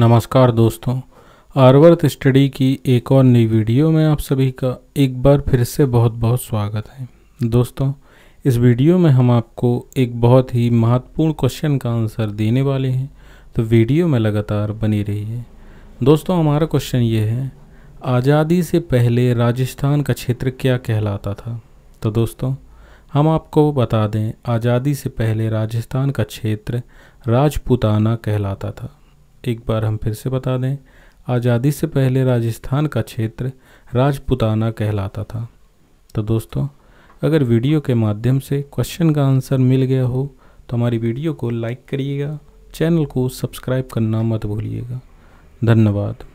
नमस्कार दोस्तों आर्वर्त स्टडी की एक और नई वीडियो में आप सभी का एक बार फिर से बहुत बहुत स्वागत है दोस्तों इस वीडियो में हम आपको एक बहुत ही महत्वपूर्ण क्वेश्चन का आंसर देने वाले हैं तो वीडियो में लगातार बनी रहिए दोस्तों हमारा क्वेश्चन ये है आज़ादी से पहले राजस्थान का क्षेत्र क्या कहलाता था तो दोस्तों हम आपको बता दें आज़ादी से पहले राजस्थान का क्षेत्र राजपुताना कहलाता था एक बार हम फिर से बता दें आज़ादी से पहले राजस्थान का क्षेत्र राजपुताना कहलाता था तो दोस्तों अगर वीडियो के माध्यम से क्वेश्चन का आंसर मिल गया हो तो हमारी वीडियो को लाइक करिएगा चैनल को सब्सक्राइब करना मत भूलिएगा धन्यवाद